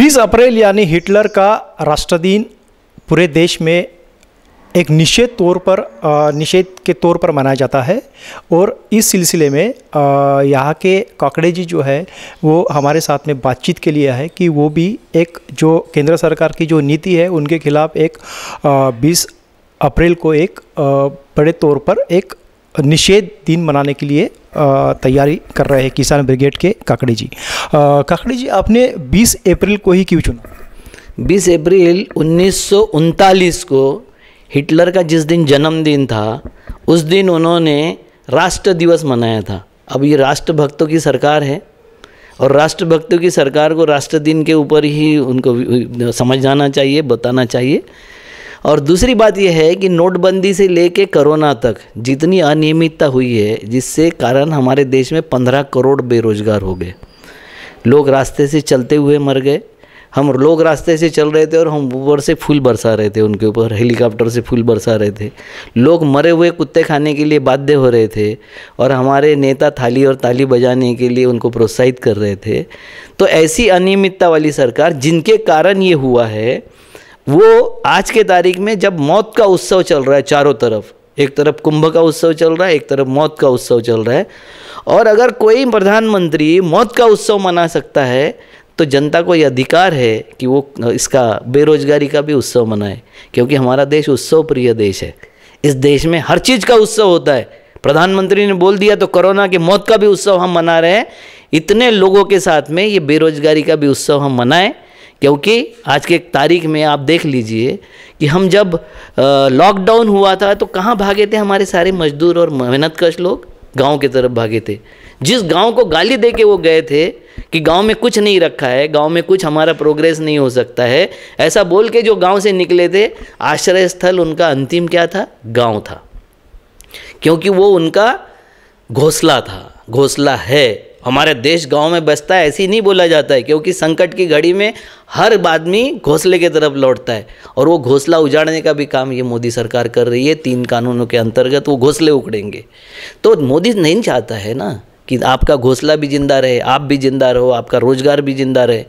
20 अप्रैल यानी हिटलर का राष्ट्रदिन पूरे देश में एक निषेध तौर पर निषेध के तौर पर मनाया जाता है और इस सिलसिले में यहाँ के काकड़े जी जो है वो हमारे साथ में बातचीत के लिए है कि वो भी एक जो केंद्र सरकार की जो नीति है उनके खिलाफ एक बीस अप्रैल को एक बड़े तौर पर एक निषेध दिन मनाने के लिए तैयारी कर रहे हैं किसान ब्रिगेड के काकड़ी जी काकड़ी जी आपने 20 अप्रैल को ही क्यों चुना 20 अप्रैल उन्नीस को हिटलर का जिस दिन जन्मदिन था उस दिन उन्होंने राष्ट्र दिवस मनाया था अब ये राष्ट्रभक्तों की सरकार है और राष्ट्रभक्तों की सरकार को राष्ट्र दिन के ऊपर ही उनको समझ जाना चाहिए बताना चाहिए और दूसरी बात यह है कि नोटबंदी से लेके कोरोना तक जितनी अनियमितता हुई है जिससे कारण हमारे देश में पंद्रह करोड़ बेरोजगार हो गए लोग रास्ते से चलते हुए मर गए हम लोग रास्ते से चल रहे थे और हम ऊपर से फूल बरसा रहे थे उनके ऊपर हेलीकॉप्टर से फूल बरसा रहे थे लोग मरे हुए कुत्ते खाने के लिए बाध्य हो रहे थे और हमारे नेता थाली और ताली बजाने के लिए उनको प्रोत्साहित कर रहे थे तो ऐसी अनियमितता वाली सरकार जिनके कारण ये हुआ है वो आज के तारीख में जब मौत का उत्सव चल रहा है चारों तरफ एक तरफ कुंभ का उत्सव चल रहा है एक तरफ मौत का उत्सव चल रहा है और अगर कोई प्रधानमंत्री मौत का उत्सव मना सकता है तो जनता को यह अधिकार है कि वो इसका बेरोजगारी का भी उत्सव मनाए क्योंकि हमारा देश उत्सव प्रिय देश है इस देश में हर चीज़ का उत्सव होता है प्रधानमंत्री ने बोल दिया तो कोरोना के मौत का भी उत्सव हम मना रहे हैं इतने लोगों के साथ में ये बेरोजगारी का भी उत्सव हम मनाएं क्योंकि आज के एक तारीख में आप देख लीजिए कि हम जब लॉकडाउन हुआ था तो कहाँ भागे थे हमारे सारे मजदूर और मेहनत कश लोग गांव की तरफ भागे थे जिस गांव को गाली दे के वो गए थे कि गांव में कुछ नहीं रखा है गांव में कुछ हमारा प्रोग्रेस नहीं हो सकता है ऐसा बोल के जो गांव से निकले थे आश्रय स्थल उनका अंतिम क्या था गांव था क्योंकि वो उनका घोसला था घोसला है हमारे देश गांव में बसता है ऐसे ही नहीं बोला जाता है क्योंकि संकट की घड़ी में हर आदमी घोंसले की तरफ लौटता है और वो घोंसला उजाड़ने का भी काम ये मोदी सरकार कर रही है तीन कानूनों के अंतर्गत वो घोंसले उखड़ेंगे तो मोदी नहीं चाहता है ना कि आपका घोसला भी जिंदा रहे आप भी जिंदा रहो आपका रोजगार भी जिंदा रहे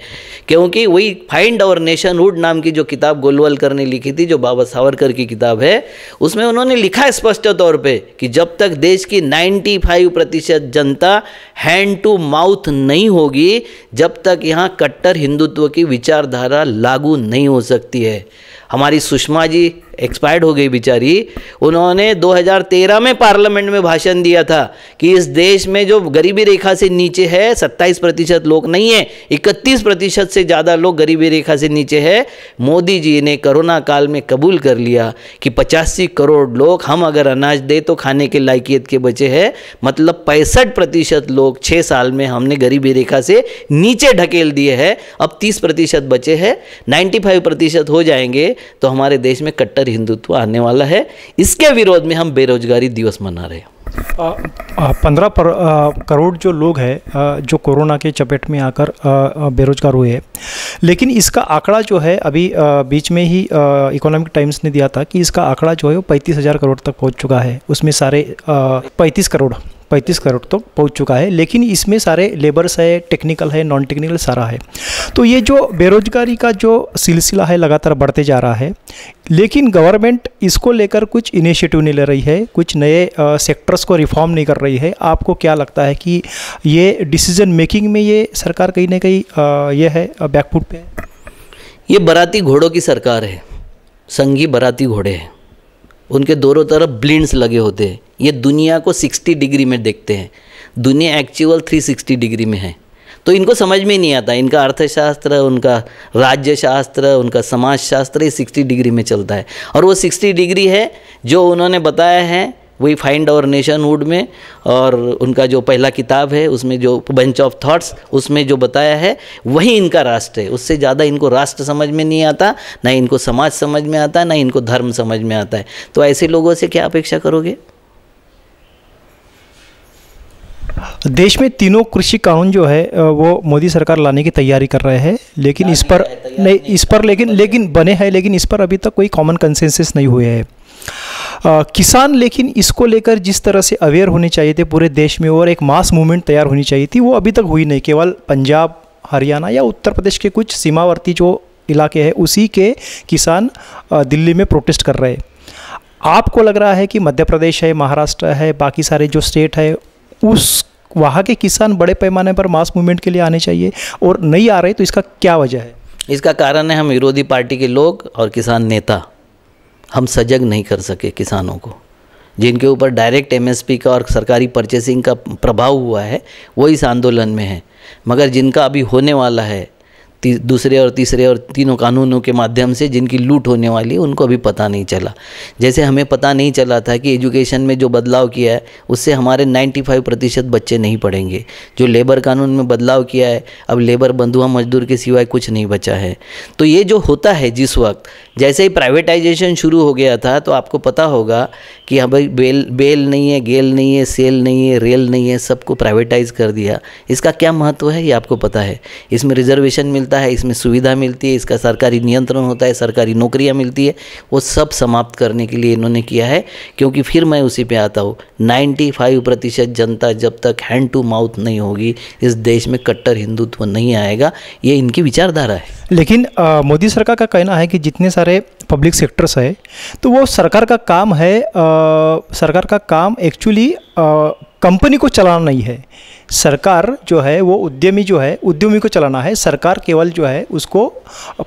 क्योंकि वही फाइंड आवर नेशनहुड नाम की जो किताब गोलवलकर ने लिखी थी जो बाबा सावरकर की किताब है उसमें उन्होंने लिखा है स्पष्ट तौर पे कि जब तक देश की 95 प्रतिशत जनता हैंड टू माउथ नहीं होगी जब तक यहाँ कट्टर हिंदुत्व की विचारधारा लागू नहीं हो सकती है हमारी सुषमा जी एक्सपायर्ड हो गई बेचारी उन्होंने 2013 में पार्लियामेंट में भाषण दिया था कि इस देश में जो गरीबी रेखा से नीचे है 27 प्रतिशत लोग नहीं है 31 प्रतिशत से ज़्यादा लोग गरीबी रेखा से नीचे है मोदी जी ने कोरोना काल में कबूल कर लिया कि पचासी करोड़ लोग हम अगर अनाज दे तो खाने के लायकियत के बचे हैं मतलब पैंसठ प्रतिशत लोग छः साल में हमने गरीबी रेखा से नीचे ढकेल दिए हैं अब तीस प्रतिशत बचे हैं नाइन्टी फाइव प्रतिशत हो जाएंगे तो हमारे देश में कट्टर हिंदुत्व आने वाला है इसके विरोध में हम बेरोजगारी दिवस मना रहे पंद्रह करोड़ जो लोग हैं जो कोरोना के चपेट में आकर बेरोजगार हुए हैं लेकिन इसका आंकड़ा जो है अभी आ, बीच में ही इकोनॉमिक टाइम्स ने दिया था कि इसका आंकड़ा जो है वो पैंतीस हज़ार करोड़ तक पहुंच चुका है उसमें सारे पैंतीस करोड़ पैंतीस करोड़ तो पहुँच चुका है लेकिन इसमें सारे लेबर्स है टेक्निकल है नॉन टेक्निकल सारा है तो ये जो बेरोजगारी का जो सिलसिला है लगातार बढ़ते जा रहा है लेकिन गवर्नमेंट इसको लेकर कुछ इनिशिएटिव नहीं ले रही है कुछ नए सेक्टर्स को रिफॉर्म नहीं कर रही है आपको क्या लगता है कि ये डिसीजन मेकिंग में ये सरकार कहीं ना कहीं ये है बैकफुट पे है ये बराती घोड़ों की सरकार है संगी बराती घोड़े हैं उनके दोनों तरफ ब्लिंड्स लगे होते हैं ये दुनिया को 60 डिग्री में देखते हैं दुनिया एक्चुअल 360 डिग्री में है तो इनको समझ में नहीं आता इनका अर्थशास्त्र उनका राज्य शास्त्र उनका समाज शास्त्र ये सिक्सटी डिग्री में चलता है और वो सिक्सटी डिग्री है जो उन्होंने बताया है we find our nation would में और उनका जो पहला किताब है उसमें जो बंच ऑफ थाट्स उसमें जो बताया है वही इनका राष्ट्र है उससे ज़्यादा इनको राष्ट्र समझ में नहीं आता ना इनको समाज समझ में आता ना इनको धर्म समझ में आता है तो ऐसे लोगों से क्या अपेक्षा करोगे देश में तीनों कृषि कानून जो है वो मोदी सरकार लाने की तैयारी कर रहे हैं लेकिन इस पर नहीं इस पर लेकिन लेकिन बने हैं लेकिन इस पर अभी तक कोई कॉमन कंसेंसस नहीं हुए है आ, किसान लेकिन इसको लेकर जिस तरह से अवेयर होने चाहिए थे पूरे देश में और एक मास मूवमेंट तैयार होनी चाहिए थी वो अभी तक हुई नहीं केवल पंजाब हरियाणा या उत्तर प्रदेश के कुछ सीमावर्ती जो इलाके हैं उसी के किसान दिल्ली में प्रोटेस्ट कर रहे हैं आपको लग रहा है कि मध्य प्रदेश है महाराष्ट्र है बाकी सारे जो स्टेट है उस वहाँ के किसान बड़े पैमाने पर मास मूवमेंट के लिए आने चाहिए और नहीं आ रहे तो इसका क्या वजह है इसका कारण है हम विरोधी पार्टी के लोग और किसान नेता हम सजग नहीं कर सके किसानों को जिनके ऊपर डायरेक्ट एमएसपी का और सरकारी परचेसिंग का प्रभाव हुआ है वो इस आंदोलन में है मगर जिनका अभी होने वाला है दूसरे और तीसरे और तीनों कानूनों के माध्यम से जिनकी लूट होने वाली है उनको अभी पता नहीं चला जैसे हमें पता नहीं चला था कि एजुकेशन में जो बदलाव किया है उससे हमारे 95 प्रतिशत बच्चे नहीं पढ़ेंगे जो लेबर कानून में बदलाव किया है अब लेबर बंधुआ मजदूर के सिवाय कुछ नहीं बचा है तो ये जो होता है जिस वक्त जैसे ही प्राइवेटाइजेशन शुरू हो गया था तो आपको पता होगा कि हाँ भाई बेल बेल नहीं है गेल नहीं है सेल नहीं है रेल नहीं है सबको प्राइवेटाइज कर दिया इसका क्या महत्व है ये आपको पता है इसमें रिजर्वेशन मिलता है इसमें सुविधा मिलती है इसका सरकारी नियंत्रण होता है सरकारी नौकरियाँ मिलती है वो सब समाप्त करने के लिए इन्होंने किया है क्योंकि फिर मैं उसी पर आता हूँ नाइन्टी फाइव प्रतिशत जनता जब तक हैंड टू माउथ नहीं होगी इस देश में कट्टर हिंदुत्व नहीं आएगा ये इनकी विचारधारा है लेकिन मोदी सरकार का कहना है कि जितने सारे पब्लिक सेक्टर्स है तो वो सरकार का काम है आ, सरकार का काम एक्चुअली कंपनी को चलाना नहीं है सरकार जो है वो उद्यमी जो है उद्यमी को चलाना है सरकार केवल जो है उसको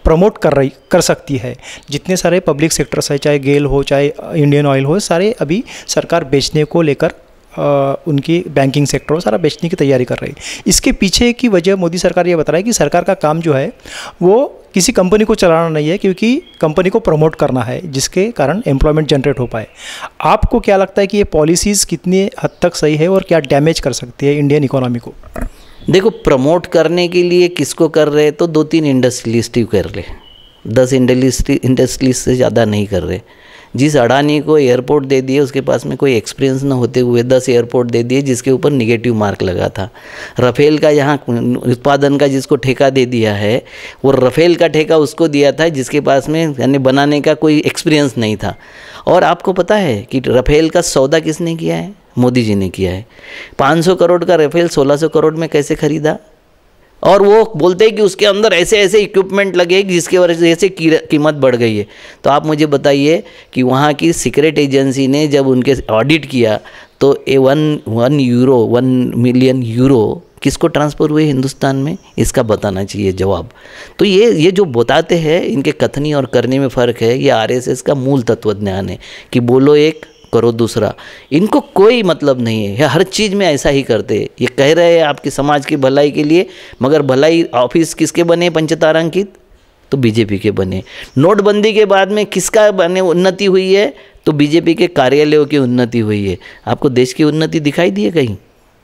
प्रमोट कर रही कर सकती है जितने सारे पब्लिक सेक्टर्स है चाहे गेल हो चाहे इंडियन ऑयल हो सारे अभी सरकार बेचने को लेकर उनकी बैंकिंग सेक्टर हो सारा बेचने की तैयारी कर रही है इसके पीछे की वजह मोदी सरकार ये बता रहा है कि सरकार का काम जो है वो किसी कंपनी को चलाना नहीं है क्योंकि कंपनी को प्रमोट करना है जिसके कारण एम्प्लॉयमेंट जनरेट हो पाए आपको क्या लगता है कि ये पॉलिसीज़ कितनी हद तक सही है और क्या डैमेज कर सकती है इंडियन इकोनॉमी को देखो प्रमोट करने के लिए किसको कर रहे तो दो तीन इंडस्ट्रियलिस्ट ही कर रहे दस इंडस्ट्री इंडस्ट्रीज से ज़्यादा नहीं कर रहे जिस अडानी को एयरपोर्ट दे दिए उसके पास में कोई एक्सपीरियंस न होते हुए दस एयरपोर्ट दे दिए जिसके ऊपर निगेटिव मार्क लगा था रफेल का यहाँ उत्पादन का जिसको ठेका दे दिया है वो रफेल का ठेका उसको दिया था जिसके पास में यानी बनाने का कोई एक्सपीरियंस नहीं था और आपको पता है कि रफेल का सौदा किसने किया है मोदी जी ने किया है 500 करोड़ का रफेल 1600 करोड़ में कैसे खरीदा और वो बोलते हैं कि उसके अंदर ऐसे ऐसे इक्विपमेंट लगे जिसके वजह से कीमत बढ़ गई है तो आप मुझे बताइए कि वहाँ की सीक्रेट एजेंसी ने जब उनके ऑडिट किया तो a one one euro one million euro किसको ट्रांसफ़र हुए हिंदुस्तान में इसका बताना चाहिए जवाब तो ये ये जो बताते हैं इनके कथनी और करने में फ़र्क है ये आरएसएस का मूल तत्व ज्ञान है कि बोलो एक करो दूसरा इनको कोई मतलब नहीं है हर चीज़ में ऐसा ही करते हैं ये कह रहे हैं आपकी समाज की भलाई के लिए मगर भलाई ऑफिस किसके बने पंचतारांकित तो बीजेपी के बने नोटबंदी के बाद में किसका बने उन्नति हुई है तो बीजेपी के कार्यालयों की उन्नति हुई है आपको देश की उन्नति दिखाई दी है कहीं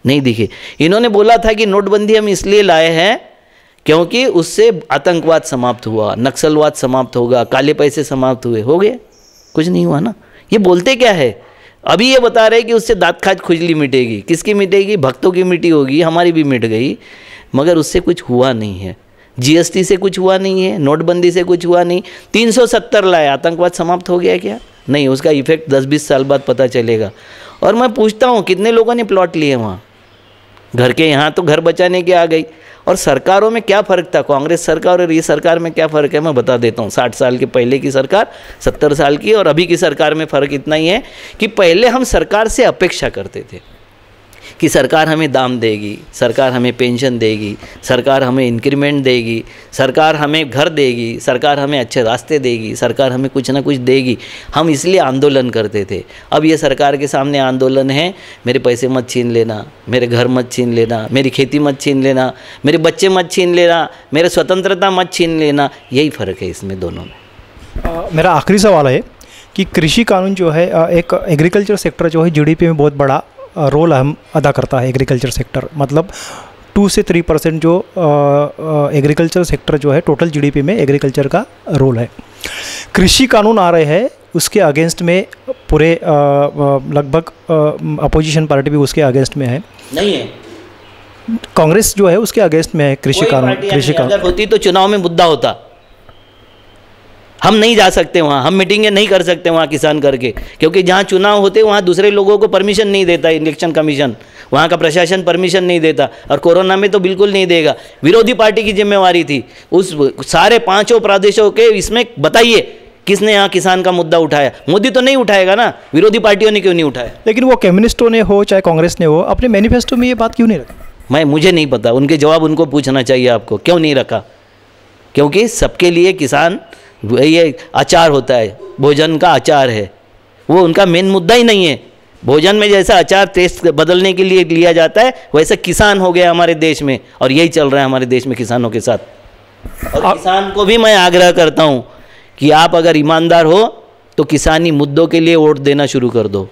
नहीं दिखे इन्होंने बोला था कि नोटबंदी हम इसलिए लाए हैं क्योंकि उससे आतंकवाद समाप्त हुआ नक्सलवाद समाप्त होगा काले पैसे समाप्त हुए हो गए कुछ नहीं हुआ ना ये बोलते क्या है अभी ये बता रहे कि उससे दात खाज खुजली मिटेगी किसकी मिटेगी भक्तों की मिटी होगी हमारी भी मिट गई मगर उससे कुछ हुआ नहीं है जीएसटी से कुछ हुआ नहीं है नोटबंदी से कुछ हुआ नहीं 370 लाए आतंकवाद समाप्त हो गया क्या नहीं उसका इफेक्ट 10-20 साल बाद पता चलेगा और मैं पूछता हूँ कितने लोगों ने प्लॉट लिए वहाँ घर के यहाँ तो घर बचाने के आ गई और सरकारों में क्या फ़र्क था कांग्रेस सरकार और ये सरकार में क्या फ़र्क है मैं बता देता हूँ साठ साल के पहले की सरकार सत्तर साल की और अभी की सरकार में फ़र्क इतना ही है कि पहले हम सरकार से अपेक्षा करते थे कि सरकार हमें दाम देगी सरकार हमें पेंशन देगी सरकार हमें इंक्रीमेंट देगी सरकार हमें घर देगी सरकार हमें अच्छे रास्ते देगी सरकार हमें कुछ ना कुछ देगी हम इसलिए आंदोलन करते थे अब ये सरकार के सामने आंदोलन है मेरे पैसे मत छीन लेना मेरे घर मत छीन लेना मेरी खेती मत छीन लेना मेरे बच्चे मत छीन लेना मेरे स्वतंत्रता मत छीन लेना यही फ़र्क है इसमें दोनों में मेरा आखिरी सवाल है कि कृषि कानून जो है एक एग्रीकल्चर सेक्टर जो है जीडीपी में बहुत बड़ा रोल हम अदा करता है एग्रीकल्चर सेक्टर मतलब टू से थ्री परसेंट जो एग्रीकल्चर सेक्टर जो है टोटल जीडीपी में एग्रीकल्चर का रोल है कृषि कानून आ रहे हैं उसके अगेंस्ट में पूरे लगभग अपोजिशन पार्टी भी उसके अगेंस्ट में है नहीं है कांग्रेस जो है उसके अगेंस्ट में है कृषि कानून कृषि कानून होती तो चुनाव में मुद्दा होता हम नहीं जा सकते वहाँ हम मीटिंगें नहीं कर सकते वहाँ किसान करके क्योंकि जहाँ चुनाव होते वहाँ दूसरे लोगों को परमिशन नहीं देता इलेक्शन कमीशन वहाँ का प्रशासन परमिशन नहीं देता और कोरोना में तो बिल्कुल नहीं देगा विरोधी पार्टी की जिम्मेवारी थी उस सारे पाँचों प्रदेशों के इसमें बताइए किसने यहाँ किसान का मुद्दा उठाया मोदी तो नहीं उठाएगा ना विरोधी पार्टियों ने क्यों नहीं उठाया लेकिन वो कम्युनिस्टों ने हो चाहे कांग्रेस ने हो अपने मैनिफेस्टो में ये बात क्यों नहीं रखी मैं मुझे नहीं पता उनके जवाब उनको पूछना चाहिए आपको क्यों नहीं रखा क्योंकि सबके लिए किसान ये अचार होता है भोजन का अचार है वो उनका मेन मुद्दा ही नहीं है भोजन में जैसा अचार टेस्ट बदलने के लिए लिया जाता है वैसा किसान हो गया हमारे देश में और यही चल रहा है हमारे देश में किसानों के साथ और किसान को भी मैं आग्रह करता हूँ कि आप अगर ईमानदार हो तो किसानी मुद्दों के लिए वोट देना शुरू कर दो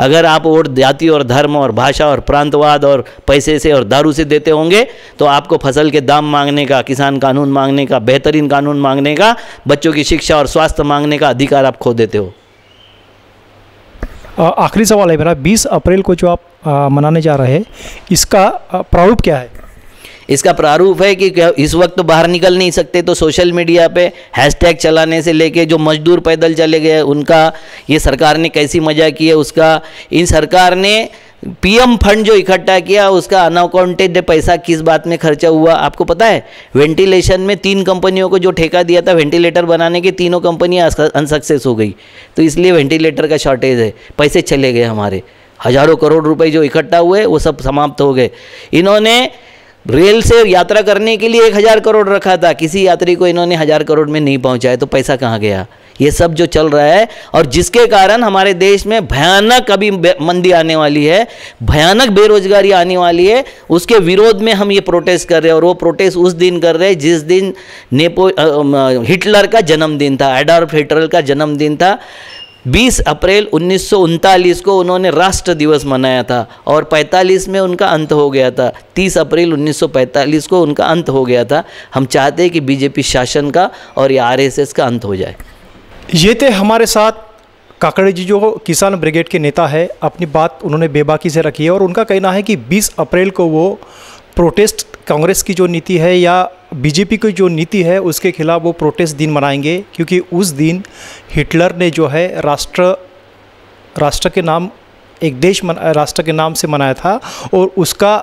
अगर आप वोट जाति और धर्म और भाषा और प्रांतवाद और पैसे से और दारू से देते होंगे तो आपको फसल के दाम मांगने का किसान कानून मांगने का बेहतरीन कानून मांगने का बच्चों की शिक्षा और स्वास्थ्य मांगने का अधिकार आप खो देते हो आखिरी सवाल है मेरा 20 अप्रैल को जो आप आ, मनाने जा रहे हैं इसका प्रारूप क्या है इसका प्रारूप है कि इस वक्त तो बाहर निकल नहीं सकते तो सोशल मीडिया पे हैशटैग चलाने से लेके जो मजदूर पैदल चले गए उनका ये सरकार ने कैसी मजा की है उसका इन सरकार ने पीएम फंड जो इकट्ठा किया उसका अनअकाउंटेड पैसा किस बात में खर्चा हुआ आपको पता है वेंटिलेशन में तीन कंपनियों को जो ठेका दिया था वेंटिलेटर बनाने की तीनों कंपनियां अनसक्सेस हो गई तो इसलिए वेंटिलेटर का शॉर्टेज है पैसे चले गए हमारे हजारों करोड़ रुपए जो इकट्ठा हुए वो सब समाप्त हो गए इन्होंने रेल से यात्रा करने के लिए एक हज़ार करोड़ रखा था किसी यात्री को इन्होंने हज़ार करोड़ में नहीं पहुंचाया तो पैसा कहाँ गया ये सब जो चल रहा है और जिसके कारण हमारे देश में भयानक अभी मंदी आने वाली है भयानक बेरोजगारी आने वाली है उसके विरोध में हम ये प्रोटेस्ट कर रहे हैं और वो प्रोटेस्ट उस दिन कर रहे हैं जिस दिन नेपो हिटलर का जन्मदिन था एडॉल्फ हिटलर का जन्मदिन था 20 अप्रैल उन्नीस को उन्होंने राष्ट्र दिवस मनाया था और 45 में उनका अंत हो गया था 30 अप्रैल 1945 को उनका अंत हो गया था हम चाहते हैं कि बीजेपी शासन का और ये आरएसएस का अंत हो जाए ये थे हमारे साथ काकड़े जी जो किसान ब्रिगेड के नेता है अपनी बात उन्होंने बेबाकी से रखी है और उनका कहना है कि 20 अप्रैल को वो प्रोटेस्ट कांग्रेस की जो नीति है या बीजेपी की जो नीति है उसके खिलाफ वो प्रोटेस्ट दिन मनाएंगे क्योंकि उस दिन हिटलर ने जो है राष्ट्र राष्ट्र के नाम एक देश राष्ट्र के नाम से मनाया था और उसका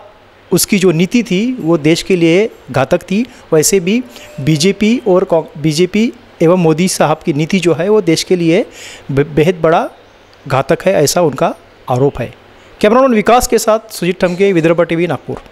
उसकी जो नीति थी वो देश के लिए घातक थी वैसे भी बीजेपी और बीजेपी एवं मोदी साहब की नीति जो है वो देश के लिए बेहद बड़ा घातक है ऐसा उनका आरोप है कैमरामैन विकास के साथ सुजीत ठमके विदर्भ टीवी नागपुर